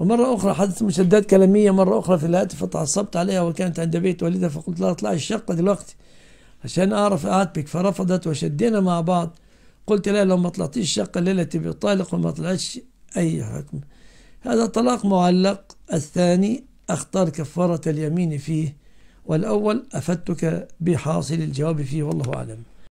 ومرة أخرى حدث مشدات كلامية مرة أخرى في الهاتف فتعصبت عليها وكانت عند بيت والدها فقلت لها اطلعي الشقة دلوقتي عشان أعرف أعاتبك فرفضت وشدينا مع بعض قلت لها لو ما طلعتيش الشقة الليلة تبقى طالق وما طلعتش أي حكم هذا طلاق معلق الثاني أختار كفارة اليمين فيه والأول أفدتك بحاصل الجواب فيه والله أعلم